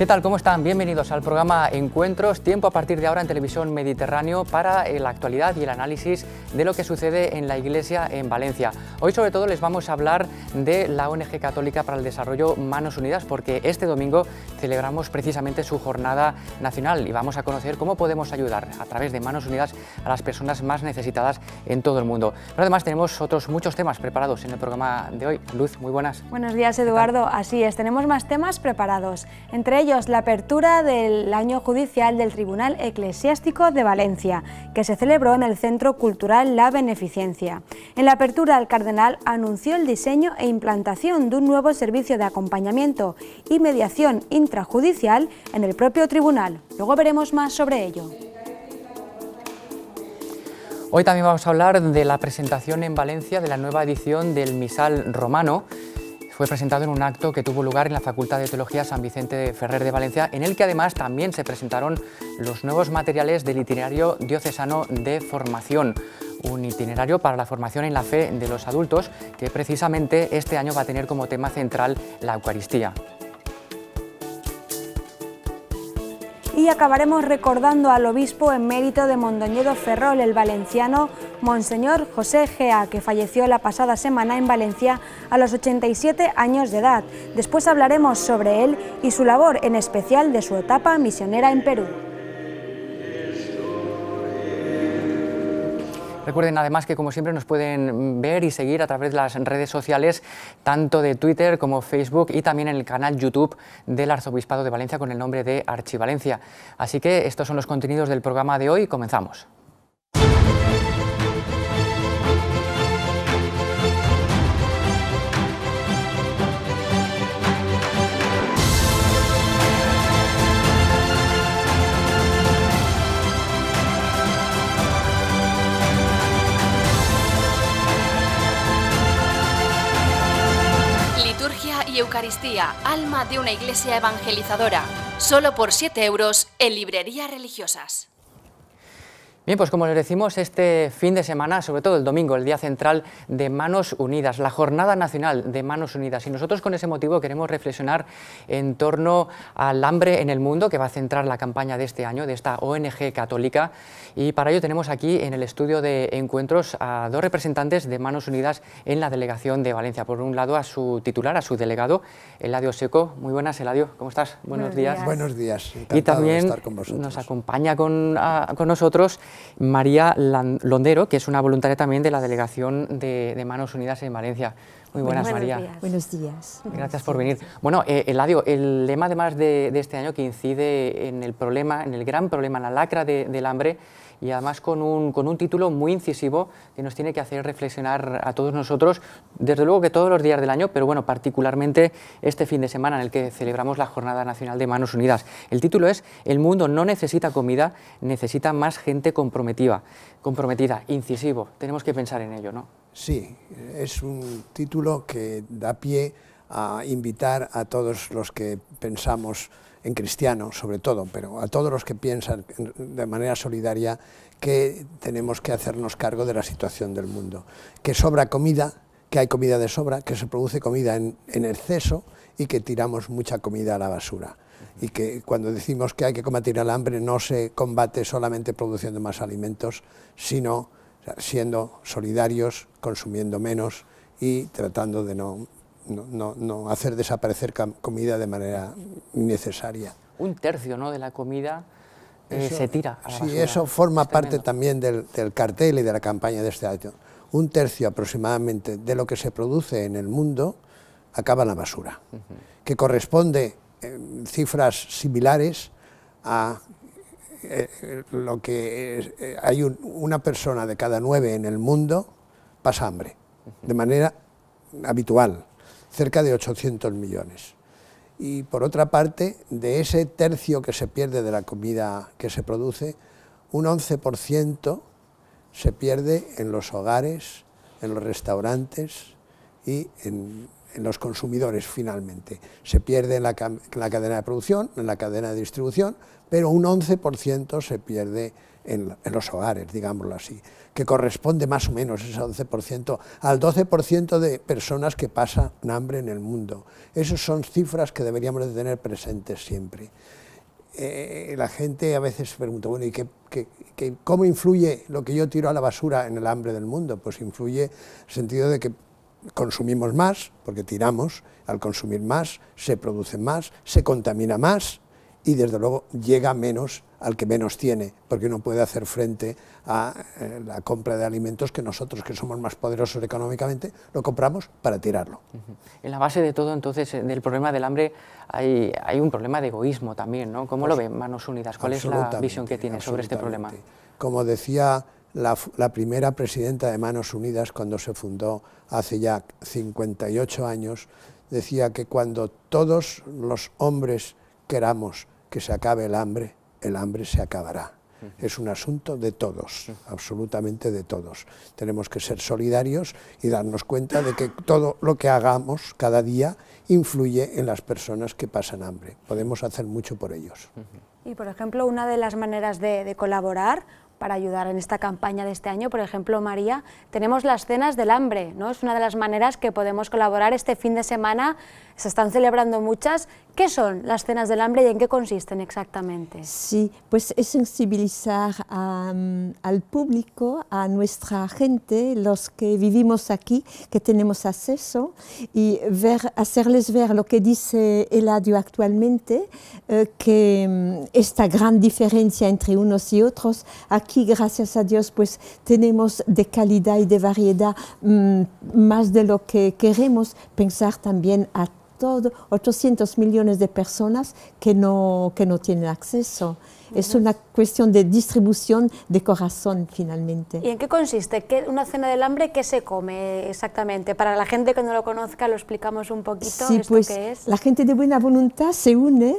¿Qué tal? ¿Cómo están? Bienvenidos al programa Encuentros, tiempo a partir de ahora en Televisión Mediterráneo para eh, la actualidad y el análisis de lo que sucede en la Iglesia en Valencia. Hoy sobre todo les vamos a hablar de la ONG Católica para el Desarrollo Manos Unidas porque este domingo celebramos precisamente su jornada nacional y vamos a conocer cómo podemos ayudar a través de Manos Unidas a las personas más necesitadas en todo el mundo. Pero además tenemos otros muchos temas preparados en el programa de hoy. Luz, muy buenas. Buenos días Eduardo, así es, tenemos más temas preparados. Entre ellos la apertura del año judicial del Tribunal Eclesiástico de Valencia, que se celebró en el Centro Cultural La Beneficencia. En la apertura, el cardenal anunció el diseño e implantación de un nuevo servicio de acompañamiento y mediación intrajudicial en el propio tribunal. Luego veremos más sobre ello. Hoy también vamos a hablar de la presentación en Valencia de la nueva edición del Misal Romano, fue presentado en un acto que tuvo lugar en la Facultad de Teología San Vicente de Ferrer de Valencia, en el que además también se presentaron los nuevos materiales del itinerario diocesano de formación un itinerario para la formación en la fe de los adultos que precisamente este año va a tener como tema central la Eucaristía. y acabaremos recordando al obispo en mérito de Mondoñedo Ferrol, el valenciano Monseñor José Gea, que falleció la pasada semana en Valencia a los 87 años de edad. Después hablaremos sobre él y su labor, en especial de su etapa misionera en Perú. Recuerden además que como siempre nos pueden ver y seguir a través de las redes sociales, tanto de Twitter como Facebook y también en el canal YouTube del Arzobispado de Valencia con el nombre de Archivalencia. Así que estos son los contenidos del programa de hoy. Comenzamos. Eucaristía, alma de una iglesia evangelizadora. Solo por 7 euros en librerías religiosas. Bien, pues como les decimos, este fin de semana, sobre todo el domingo, el día central de Manos Unidas, la Jornada Nacional de Manos Unidas, y nosotros con ese motivo queremos reflexionar en torno al hambre en el mundo que va a centrar la campaña de este año de esta ONG católica, y para ello tenemos aquí en el estudio de encuentros a dos representantes de Manos Unidas en la delegación de Valencia. Por un lado, a su titular, a su delegado, Eladio Seco. Muy buenas, Eladio, ¿cómo estás? Buenos, días. Buenos días. y también nos acompaña con, con nosotros María Londero, que es una voluntaria también de la Delegación de, Manos Unidas en Valencia. Muy buenas, María. Buenos días. Gracias por venir. Bueno, eh, Eladio, el lema además de, de este año que incide en el problema, en el gran problema, en la lacra del hambre, y además con un, con un título muy incisivo que nos tiene que hacer reflexionar a todos nosotros, desde luego que todos los días del año, pero bueno, particularmente este fin de semana en el que celebramos la Jornada Nacional de Manos Unidas. El título es El mundo no necesita comida, necesita más gente comprometida. Comprometida, incisivo, tenemos que pensar en ello, ¿no? Sí, es un título que da pie a invitar a todos los que pensamos en cristiano sobre todo, pero a todos los que piensan de manera solidaria que tenemos que hacernos cargo de la situación del mundo, que sobra comida, que hay comida de sobra, que se produce comida en, exceso y que tiramos mucha comida a la basura y que cuando decimos que hay que combatir el hambre no se combate solamente produciendo más alimentos, sino siendo solidarios, consumiendo menos y tratando de no no, hacer desaparecer comida de manera innecesaria. Un tercio ¿no? de la comida eh, se tira. A sí, eso forma parte también del, cartel y de la campaña de este año. Un tercio aproximadamente de lo que se produce en el mundo acaba en la basura, que corresponde eh, cifras similares a eh, lo que hay una persona de cada nueve en el mundo pasa hambre, de manera habitual cerca de 800 millones. Y por otra parte, de ese tercio que se pierde de la comida que se produce, un 11% se pierde en los hogares, en los restaurantes y en, los consumidores finalmente. Se pierde en la, cadena de producción, en la cadena de distribución, pero un 11% se pierde en, los hogares, digámoslo así, que corresponde más o menos ese 12% al 12% de personas que pasan hambre en el mundo. Esas son cifras que deberíamos de tener presentes siempre. Eh, la gente a veces se pregunta, bueno, ¿y qué, cómo influye lo que yo tiro a la basura en el hambre del mundo? Pues influye en el sentido de que consumimos más, porque tiramos, al consumir más se produce más, se contamina más y desde luego llega menos al que menos tiene, porque uno puede hacer frente a eh, la compra de alimentos que nosotros, que somos más poderosos económicamente, lo compramos para tirarlo. En la base de todo, entonces, eh, del problema del hambre hay, un problema de egoísmo también, ¿no? ¿Cómo lo pues ven Manos Unidas? ¿Cuál es la visión que tiene sobre este problema? Como decía la primera presidenta de Manos Unidas cuando se fundó hace ya 58 años, decía que cuando todos los hombres queramos que se acabe el hambre, el hambre se acabará. Es un asunto de todos, absolutamente de todos. Tenemos que ser solidarios y darnos cuenta de que todo lo que hagamos cada día influye en las personas que pasan hambre. Podemos hacer mucho por ellos. Y, por ejemplo, una de las maneras de, colaborar para ayudar en esta campaña de este año, por ejemplo, María, tenemos las cenas del hambre, ¿no? Es una de las maneras que podemos colaborar este fin de semana. Se están celebrando muchas ¿Qué son las cenas del hambre y en qué consisten exactamente? Sí, pues es sensibilizar al público, a nuestra gente, los que vivimos aquí, que tenemos acceso, y ver, hacerles ver lo que dice Eladio actualmente, eh, que mm, esta gran diferencia entre unos y otros, aquí gracias a Dios pues tenemos de calidad y de variedad mm, más de lo que queremos, pensar también a 800, 800 millones de personas que no, que no tienen acceso. Es una cuestión de distribución de corazón finalmente. ¿Y en qué consiste? ¿Qué, ¿Una cena del hambre qué se come exactamente? Para la gente que no lo conozca lo explicamos un poquito. Sí, pues la gente de buena voluntad se une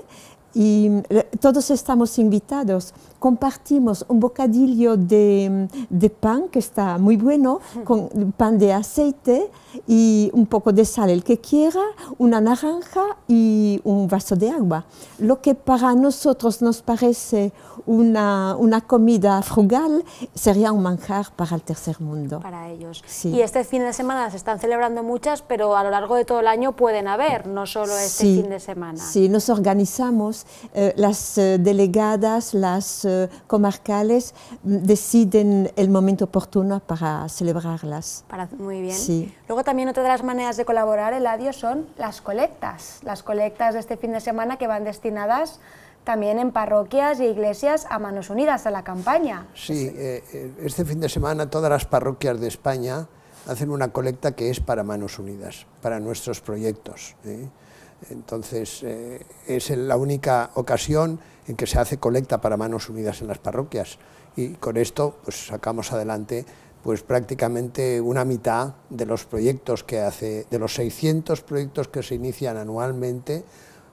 y eh, todos estamos invitados compartimos un bocadillo de, de, pan que está muy bueno, con pan de aceite y un poco de sal, el que quiera, una naranja y un vaso de agua. Lo que para nosotros nos parece una, una comida frugal sería un manjar para el tercer mundo. Para ellos. Y este fin de semana se están celebrando muchas, pero a lo largo de todo el año pueden haber, no solo este fin de semana. Sí, nos organizamos, eh, las eh, delegadas, las eh, eh, comarcales mm, deciden el momento oportuno para celebrarlas. muy bien. Luego también otra de las maneras de colaborar, el Eladio, son las colectas. Las colectas de este fin de semana que van destinadas también en parroquias e iglesias a manos unidas a la campaña. Sí, eh, eh, este fin de semana todas las parroquias de España hacen una colecta que es para manos unidas, para nuestros proyectos. Entonces, eh, es la única ocasión en que se hace colecta para manos unidas en las parroquias y con esto pues, sacamos adelante pues, prácticamente una mitad de los proyectos que hace, de los 600 proyectos que se inician anualmente,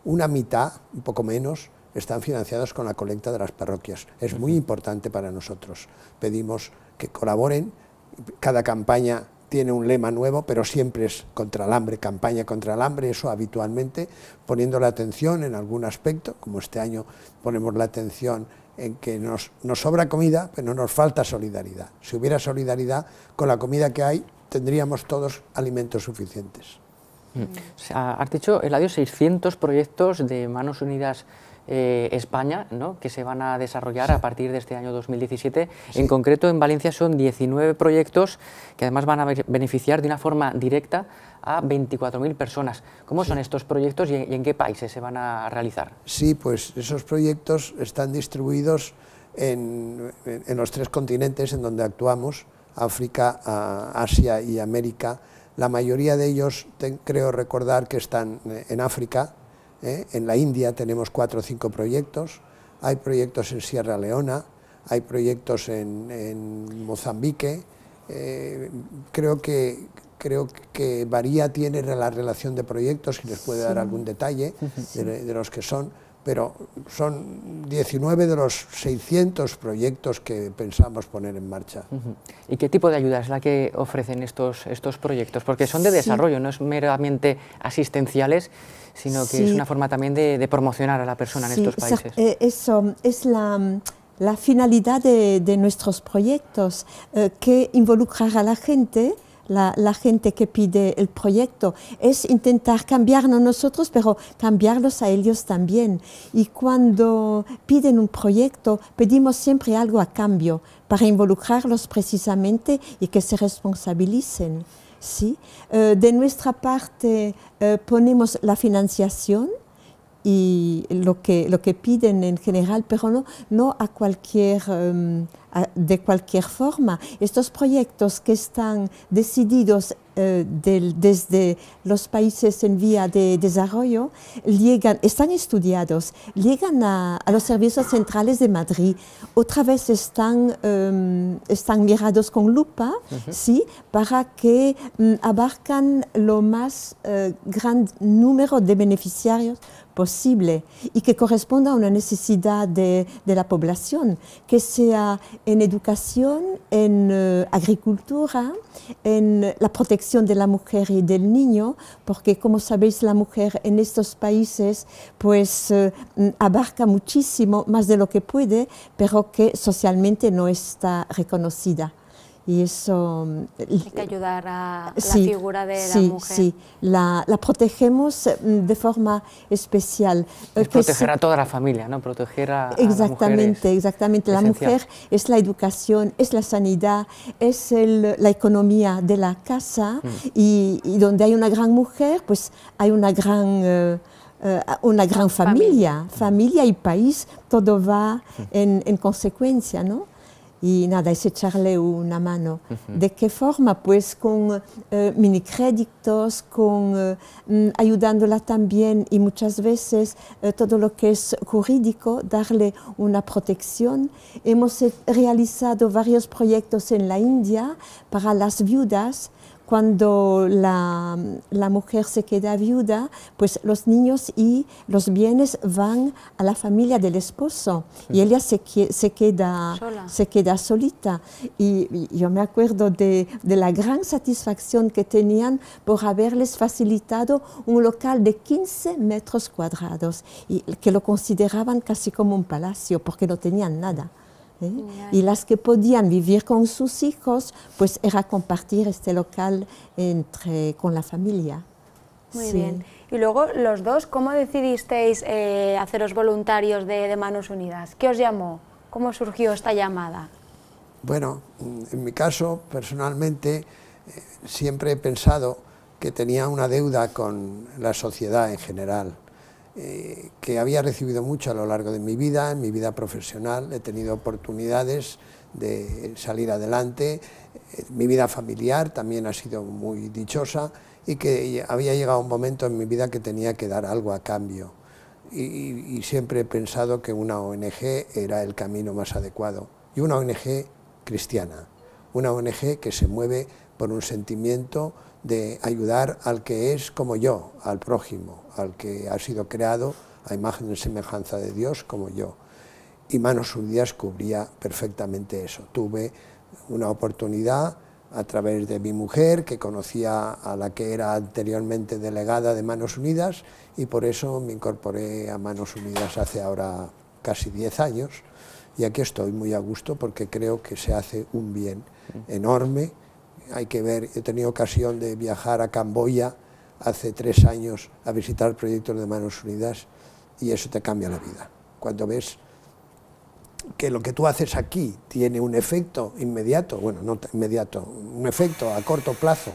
una mitad, un poco menos, están financiados con la colecta de las parroquias. Es muy importante para nosotros. Pedimos que colaboren, cada campaña tiene un lema nuevo, pero siempre es contra el hambre, campaña contra el hambre, eso habitualmente, poniendo la atención en algún aspecto, como este año ponemos la atención en que nos, sobra comida, pero nos falta solidaridad. Si hubiera solidaridad con la comida que hay, tendríamos todos alimentos suficientes. Mm. has dicho, Eladio, 600 proyectos de Manos Unidas eh, España, ¿no? que se van a desarrollar a partir de este año 2017. En concreto, en Valencia son 19 proyectos que además van a beneficiar de una forma directa a 24.000 personas. ¿Cómo son estos proyectos y en qué países se van a realizar? Sí, pues esos proyectos están distribuidos en, los tres continentes en donde actuamos, África, Asia y América. La mayoría de ellos, creo recordar que están eh, en África, ¿eh? En la India tenemos cuatro o cinco proyectos, hay proyectos en Sierra Leona, hay proyectos en, Mozambique. Eh, creo que Varía tiene la relación de proyectos y les puede dar algún detalle de los que son pero son 19 de los 600 proyectos que pensamos poner en marcha. ¿Y qué tipo de ayuda es la que ofrecen estos, estos proyectos? Porque son de desarrollo, no es meramente asistenciales, sino que es una forma también de, promocionar a la persona en estos países. Eh, eso es la, la finalidad de, de, nuestros proyectos, eh, que involucrar a la gente la, gente que pide el proyecto, es intentar cambiarnos nosotros, pero cambiarlos a ellos también. Y cuando piden un proyecto, pedimos siempre algo a cambio para involucrarlos precisamente y que se responsabilicen. ¿sí? Eh, de nuestra parte eh, ponemos la financiación y lo que, lo que piden en general, pero no, no a cualquier... Em, de cualquier forma. Estos proyectos que están decididos eh, desde los países en vía de desarrollo llegan, están estudiados, llegan a, los servicios centrales de Madrid. Otra vez están, em, están mirados con lupa, ¿sí? para que mm, abarcan lo más eh, gran número de beneficiarios posible y que corresponda a una necesidad de, de la población, que sea en educación, en eh, agricultura, en la protección de la mujer y del niño, porque como sabéis la mujer en estos países pues eh, mm, abarca muchísimo más de lo que puede, pero que socialmente no está reconocida y eso... Mm, hay que ayudar a la figura de la mujer. Sí, sí, la protegemos eh, de forma especial. Es proteger a toda la familia, ¿no? Proteger a, Exactamente, mujer. Exactamente, exactamente. La mujer es la educación, es la sanidad, es la economía de la casa mm. y, donde hay una gran mujer, pues hay una gran... Eh, eh, una gran familia, familia, y país, todo va mm. en consecuencia, ¿no? y nada, es echarle una mano. ¿De qué forma? Pues con mini eh, minicréditos, con eh, mm, ayudándola también y muchas veces eh, todo lo que es jurídico, darle una protección. Hemos realizado varios proyectos en la India para las viudas cuando la, la, mujer se queda viuda, pues los niños y los bienes van a la familia del esposo y ella se, se, queda, se queda solita. Y, yo me acuerdo de, de, la gran satisfacción que tenían por haberles facilitado un local de 15 metros cuadrados y que lo consideraban casi como un palacio porque no tenían nada. ¿eh? y las que podían vivir con sus hijos, pues era compartir este local entre, con la familia. Muy bien. Y luego los dos, ¿cómo decidisteis eh, haceros voluntarios de, Manos Unidas? ¿Qué os llamó? ¿Cómo surgió esta llamada? Bueno, mm, en mi caso, personalmente, eh, siempre he pensado que tenía una deuda con la sociedad en general eh, que había recibido mucho a lo largo de mi vida, en mi vida profesional, he tenido oportunidades de salir adelante, eh, mi vida familiar también ha sido muy dichosa y que había llegado un momento en mi vida que tenía que dar algo a cambio. y siempre he pensado que una ONG era el camino más adecuado. Y una ONG cristiana, una ONG que se mueve por un sentimiento de ayudar al que es como yo, al prójimo, al que ha sido creado a imagen y semejanza de Dios como yo. Y Manos Unidas cubría perfectamente eso. Tuve una oportunidad a través de mi mujer, que conocía a la que era anteriormente delegada de Manos Unidas, y por eso me incorporé a Manos Unidas hace ahora casi 10 años, y aquí estoy muy a gusto porque creo que se hace un bien mm. enorme hay que ver, he tenido ocasión de viajar a Camboya hace tres años a visitar proyectos de Manos Unidas y eso te cambia la vida. Cuando ves que lo que tú haces aquí tiene un efecto inmediato, bueno, no inmediato, un efecto a corto plazo,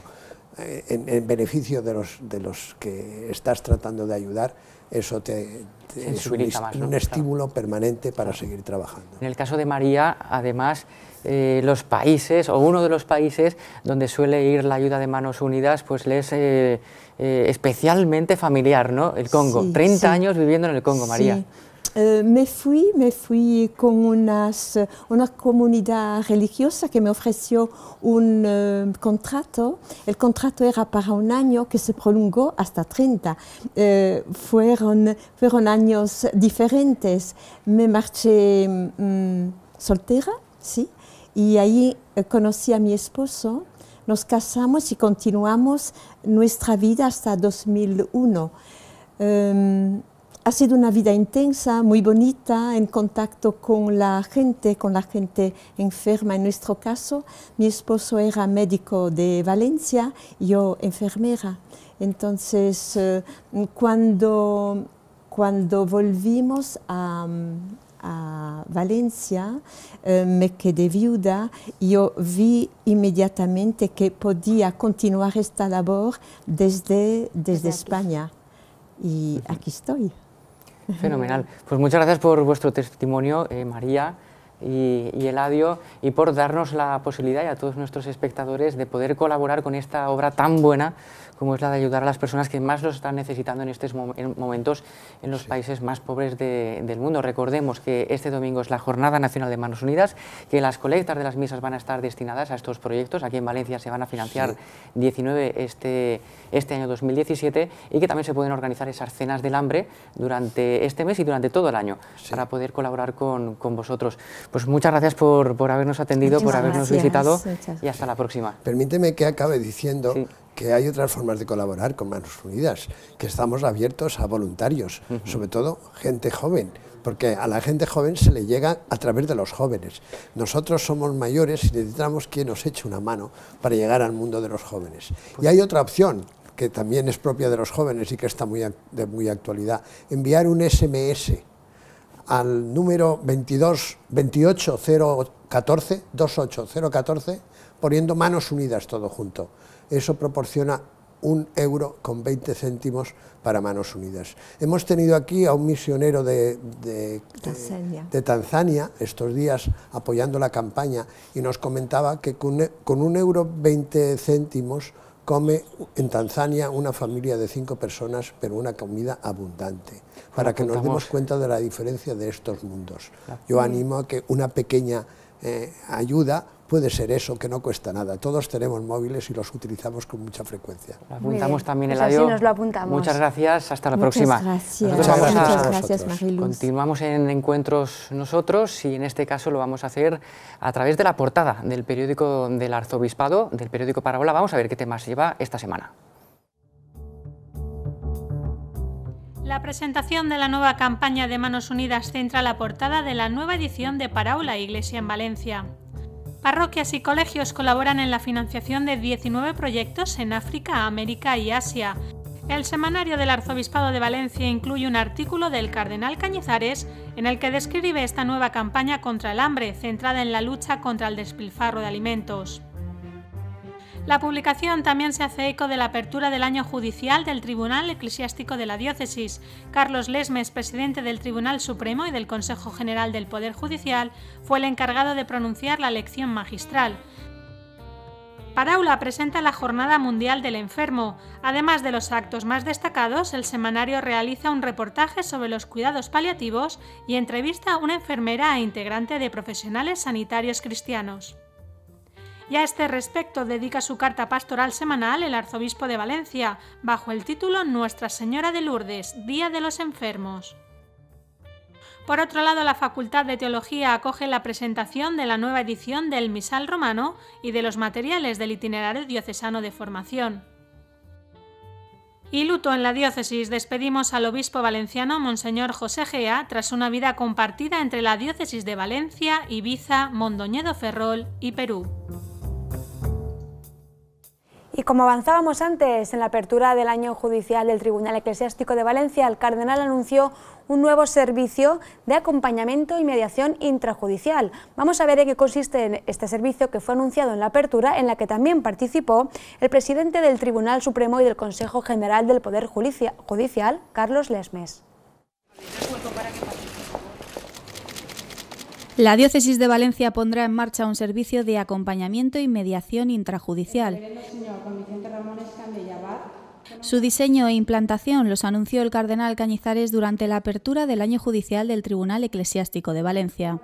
en, beneficio de los, de los que estás tratando de ayudar, eso te, es un, estímulo permanente para seguir trabajando. En el caso de María, además, eh, los países, o uno de los países donde suele ir la ayuda de Manos Unidas, pues le es eh, eh, especialmente familiar, ¿no? El Congo. 30 años viviendo en el Congo, María. Eh, me fui, me fui con unas, una comunidad religiosa que me ofreció un eh, contrato. El contrato era para un año que se prolongó hasta 30. Eh, fueron, fueron años diferentes. Me marché mm, soltera, sí, y ahí conocí a mi esposo. Nos casamos y continuamos nuestra vida hasta 2001 ha sido una vida intensa, muy bonita, en contacto con la gente, con la gente enferma en nuestro caso. Mi esposo era médico de Valencia, yo enfermera. Entonces, eh, cuando, cuando volvimos a, Valencia, eh, me quedé viuda, yo vi inmediatamente que podía continuar esta labor desde, desde, España. Y aquí estoy. Fenomenal. Pues muchas gracias por vuestro testimonio, eh, María y, el adiós... y por darnos la posibilidad y a todos nuestros espectadores de poder colaborar con esta obra tan buena como es la de ayudar a las personas que más lo están necesitando en estos momentos en los países más pobres del mundo. Recordemos que este domingo es la Jornada Nacional de Manos Unidas, que las colectas de las misas van a estar destinadas a estos proyectos. Aquí en Valencia se van a financiar 19 este, este año 2017 y que también se pueden organizar esas cenas del hambre durante este mes y durante todo el año para poder colaborar con, con vosotros. Pues muchas gracias por, habernos atendido, por habernos visitado y hasta la próxima. Permíteme que acabe diciendo que hay otras formas de colaborar con Manos Unidas, que estamos abiertos a voluntarios, sobre todo gente joven, porque a la gente joven se le llega a través de los jóvenes. Nosotros somos mayores y necesitamos que nos eche una mano para llegar al mundo de los jóvenes. y hay otra opción, que también es propia de los jóvenes y que está muy, de muy actualidad, enviar un SMS al número 22, 28014, 28014, poniendo manos unidas todo junto. Eso proporciona un euro con 20 céntimos para Manos Unidas. Hemos tenido aquí a un misionero de, Tanzania. estos días apoyando la campaña y nos comentaba que con, con un euro 20 céntimos come en Tanzania una familia de cinco personas, pero una comida abundante, para ah, que nos demos cuenta de la diferencia de estos mundos. Yo animo a que una pequeña eh, ayuda puede ser eso, que no cuesta nada. Todos tenemos móviles y los utilizamos con mucha frecuencia. apuntamos también el pues nos lo apuntamos. Muchas gracias, hasta la próxima. Muchas gracias, Mariluz. Continuamos en encuentros nosotros y en este caso lo vamos a hacer a través de la portada del periódico del Arzobispado, del periódico Parábola. Vamos a ver qué temas lleva esta semana. La presentación de la nueva campaña de Manos Unidas centra la portada de la nueva edición de Parábola Iglesia en Valencia. Parroquias y colegios colaboran en la financiación de 19 proyectos en África, América y Asia. El semanario del Arzobispado de Valencia incluye un artículo del cardenal Cañizares en el que describe esta nueva campaña contra el hambre, centrada en la lucha contra el despilfarro de alimentos. La publicación también se hace eco de la apertura del año judicial del Tribunal Eclesiástico de la Diócesis. Carlos Lesmes, presidente del Tribunal Supremo y del Consejo General del Poder Judicial, fue el encargado de pronunciar la lección magistral. Paraula presenta la Jornada Mundial del Enfermo. Además de los actos más destacados, el semanario realiza un reportaje sobre los cuidados paliativos y entrevista a una enfermera e integrante de profesionales sanitarios cristianos. Y a este respecto dedica su carta pastoral semanal el arzobispo de Valencia, bajo el título Nuestra Señora de Lourdes, Día de los Enfermos. Por otro lado, la Facultad de Teología acoge la presentación de la nueva edición del Misal Romano y de los materiales del itinerario diocesano de formación. Y luto en la diócesis despedimos al obispo valenciano Monseñor José Gea tras una vida compartida entre la diócesis de Valencia, Ibiza, Mondoñedo Ferrol y Perú. Y como avanzábamos antes, en la apertura del año judicial del Tribunal Eclesiástico de Valencia, el cardenal anunció un nuevo servicio de acompañamiento y mediación intrajudicial. Vamos a ver en qué consiste este servicio que fue anunciado en la apertura, en la que también participó el presidente del Tribunal Supremo y del Consejo General del Poder Judicial, Carlos Lesmes. La Diócesis de Valencia pondrá en marcha un servicio de acompañamiento y mediación intrajudicial. Su diseño e implantación los anunció el cardenal Cañizares durante la apertura del año judicial del Tribunal Eclesiástico de Valencia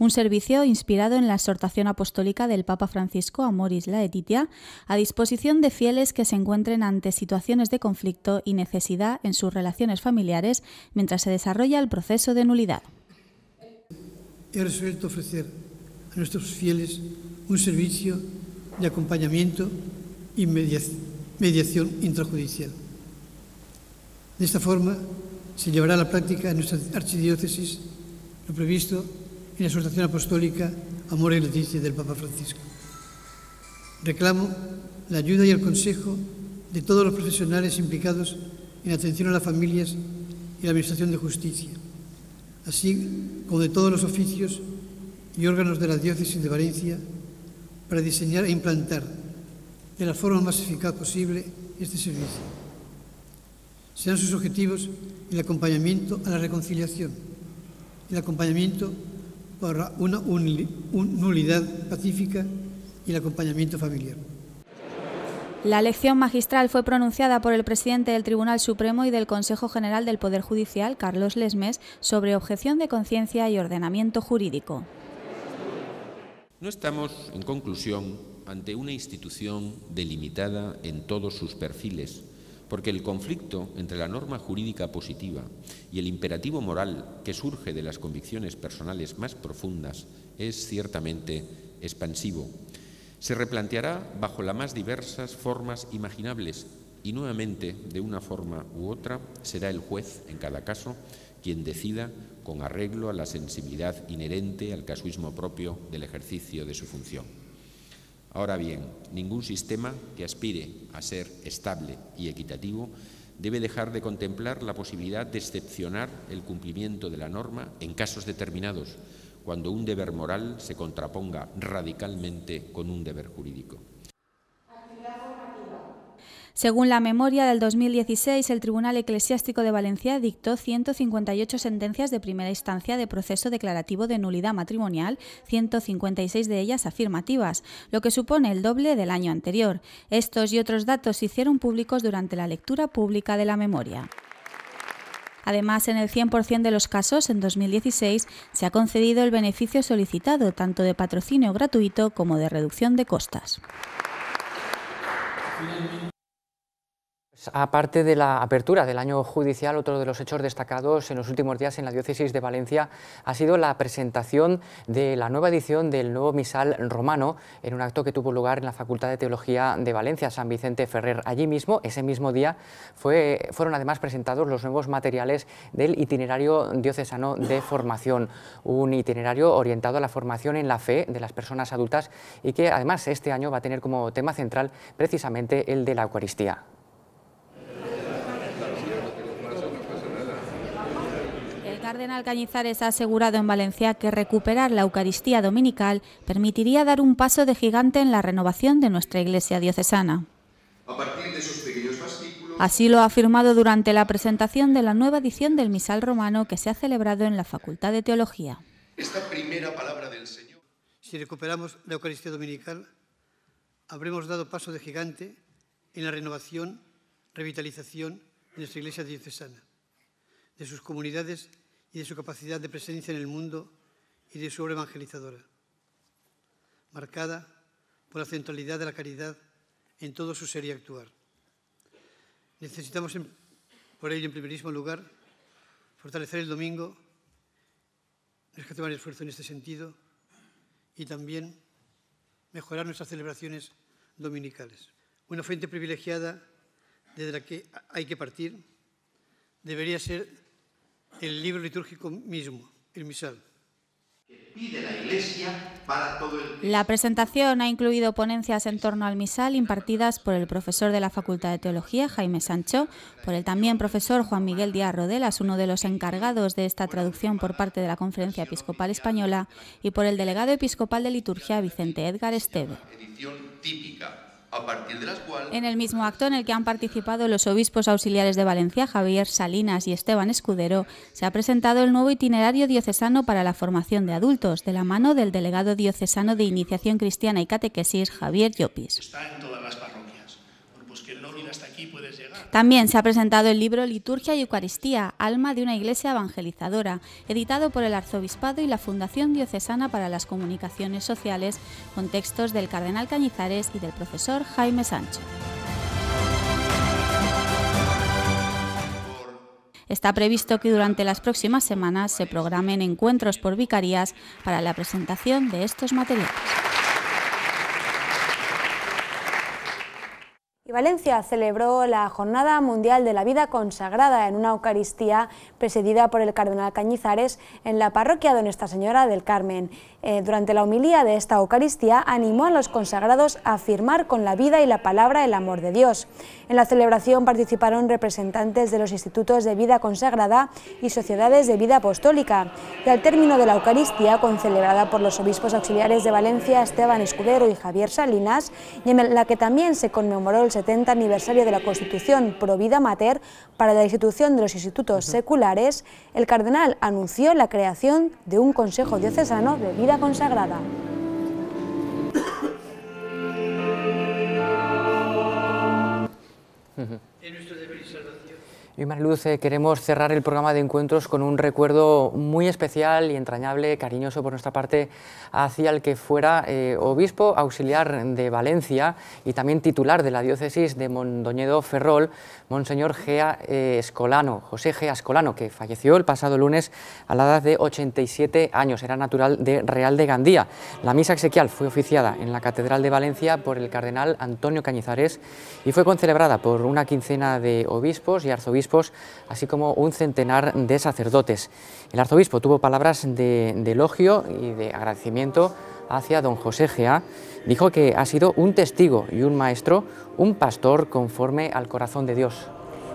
un servicio inspirado en la exhortación apostólica del Papa Francisco a Moris Laetitia, a disposición de fieles que se encuentren ante situaciones de conflicto y necesidad en sus relaciones familiares mientras se desarrolla el proceso de nulidad. He resuelto ofrecer a nuestros fieles un servicio de acompañamiento y mediación intrajudicial. De esta forma, se llevará a la práctica en nuestra archidiócesis lo previsto en la Asociación apostólica Amor y Leticia del Papa Francisco. Reclamo la ayuda y el consejo de todos los profesionales implicados en atención a las familias y la Administración de Justicia, así como de todos los oficios y órganos de la Diócesis de Valencia para diseñar e implantar de la forma más eficaz posible este servicio. Sean sus objetivos el acompañamiento a la reconciliación, el acompañamiento a para una nulidad pacífica y el acompañamiento familiar. La lección magistral fue pronunciada por el presidente del Tribunal Supremo y del Consejo General del Poder Judicial, Carlos Lesmes, sobre objeción de conciencia y ordenamiento jurídico. No estamos, en conclusión, ante una institución delimitada en todos sus perfiles, porque el conflicto entre la norma jurídica positiva y el imperativo moral que surge de las convicciones personales más profundas es ciertamente expansivo. Se replanteará bajo las más diversas formas imaginables y nuevamente, de una forma u otra, será el juez, en cada caso, quien decida con arreglo a la sensibilidad inherente al casuismo propio del ejercicio de su función. Ahora bien, ningún sistema que aspire a ser estable y equitativo debe dejar de contemplar la posibilidad de excepcionar el cumplimiento de la norma en casos determinados, cuando un deber moral se contraponga radicalmente con un deber jurídico. Según la memoria del 2016, el Tribunal Eclesiástico de Valencia dictó 158 sentencias de primera instancia de proceso declarativo de nulidad matrimonial, 156 de ellas afirmativas, lo que supone el doble del año anterior. Estos y otros datos se hicieron públicos durante la lectura pública de la memoria. Además, en el 100% de los casos, en 2016, se ha concedido el beneficio solicitado, tanto de patrocinio gratuito como de reducción de costas. Aparte de la apertura del año judicial, otro de los hechos destacados en los últimos días en la diócesis de Valencia ha sido la presentación de la nueva edición del nuevo misal romano en un acto que tuvo lugar en la Facultad de Teología de Valencia, San Vicente Ferrer. Allí mismo, ese mismo día, fueron además presentados los nuevos materiales del itinerario diocesano de formación, un itinerario orientado a la formación en la fe de las personas adultas y que además este año va a tener como tema central precisamente el de la Eucaristía. cardenal Cañizares ha asegurado en Valencia que recuperar la Eucaristía dominical permitiría dar un paso de gigante en la renovación de nuestra iglesia diocesana. Así lo ha afirmado durante la presentación de la nueva edición del Misal Romano que se ha celebrado en la Facultad de Teología. Si recuperamos la Eucaristía dominical, habremos dado paso de gigante en la renovación, revitalización de nuestra iglesia diocesana de sus comunidades y de su capacidad de presencia en el mundo y de su obra evangelizadora, marcada por la centralidad de la caridad en todo su ser y actuar. Necesitamos, por ello, en primerísimo lugar, fortalecer el domingo, rescatar el esfuerzo en este sentido y también mejorar nuestras celebraciones dominicales. Una fuente privilegiada desde la que hay que partir debería ser el libro litúrgico mismo, el misal. la, presentación ha incluido ponencias en torno al misal impartidas por el profesor de la Facultad de Teología, Jaime Sancho, por el también profesor Juan Miguel Díaz Rodelas, uno de los encargados de esta traducción por parte de la Conferencia Episcopal Española, y por el delegado episcopal de liturgia, Vicente Edgar Esteve. En el mismo acto en el que han participado los obispos auxiliares de Valencia, Javier Salinas y Esteban Escudero, se ha presentado el nuevo itinerario diocesano para la formación de adultos, de la mano del delegado diocesano de Iniciación Cristiana y Catequesis, Javier Llopis. También se ha presentado el libro Liturgia y Eucaristía, alma de una iglesia evangelizadora, editado por el Arzobispado y la Fundación Diocesana para las Comunicaciones Sociales, con textos del cardenal Cañizares y del profesor Jaime Sancho. Está previsto que durante las próximas semanas se programen encuentros por vicarías para la presentación de estos materiales. Valencia celebró la Jornada Mundial de la Vida consagrada en una Eucaristía presidida por el Cardenal Cañizares en la parroquia de Nuestra Señora del Carmen. Eh, durante la homilía de esta Eucaristía animó a los consagrados a firmar con la vida y la palabra el amor de Dios. En la celebración participaron representantes de los institutos de vida consagrada y sociedades de vida apostólica. Y al término de la Eucaristía, celebrada por los obispos auxiliares de Valencia Esteban Escudero y Javier Salinas, y en la que también se conmemoró el aniversario de la Constitución pro vida Mater para la institución de los institutos seculares, el cardenal anunció la creación de un Consejo Diocesano de Vida Consagrada. Y Mariluz, eh, queremos cerrar el programa de encuentros con un recuerdo muy especial y entrañable, cariñoso por nuestra parte, hacia el que fuera eh, obispo auxiliar de Valencia y también titular de la diócesis de Mondoñedo Ferrol, Monseñor Gea eh, Escolano, José Gea Escolano, que falleció el pasado lunes a la edad de 87 años, era natural de Real de Gandía. La misa exequial fue oficiada en la Catedral de Valencia por el cardenal Antonio Cañizares y fue concelebrada por una quincena de obispos y arzobispos así como un centenar de sacerdotes. El arzobispo tuvo palabras de, de elogio y de agradecimiento hacia don José Gea, dijo que ha sido un testigo y un maestro, un pastor conforme al corazón de Dios.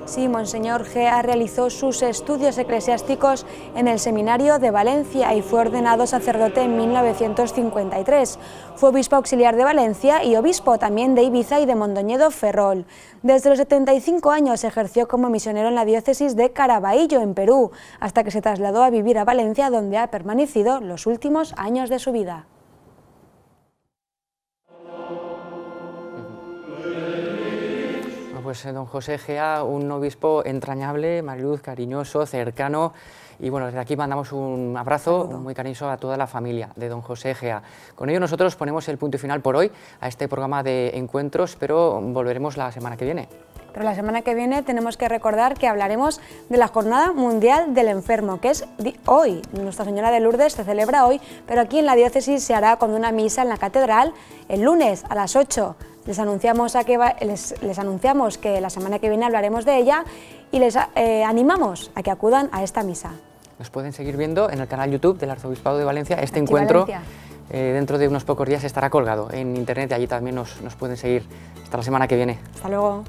Sí, Monseñor Gea realizó sus estudios eclesiásticos en el Seminario de Valencia y fue ordenado sacerdote en 1953. Fue obispo auxiliar de Valencia y obispo también de Ibiza y de Mondoñedo Ferrol. Desde los 75 años ejerció como misionero en la diócesis de Caraballo, en Perú, hasta que se trasladó a vivir a Valencia, donde ha permanecido los últimos años de su vida. pues eh, don José Gea, un obispo entrañable, Mariluz, cariñoso, cercano. Y bueno, desde aquí mandamos un abrazo muy cariñoso a toda la familia de don José Gea. Con ello nosotros ponemos el punto final por hoy a este programa de encuentros, pero volveremos la semana que viene. Pero la semana que viene tenemos que recordar que hablaremos de la Jornada Mundial del Enfermo, que es hoy. Nuestra Señora de Lourdes se celebra hoy, pero aquí en la diócesis se hará con una misa en la catedral el lunes a las 8. Les anunciamos, a que les, anunciamos que la semana que viene hablaremos de ella y les eh, animamos a que acudan a esta misa. Nos pueden seguir viendo en el canal YouTube del Arzobispado de Valencia. Este encuentro eh, dentro de unos pocos días estará colgado en internet y allí también nos, nos pueden seguir. Hasta la semana que viene. Hasta luego.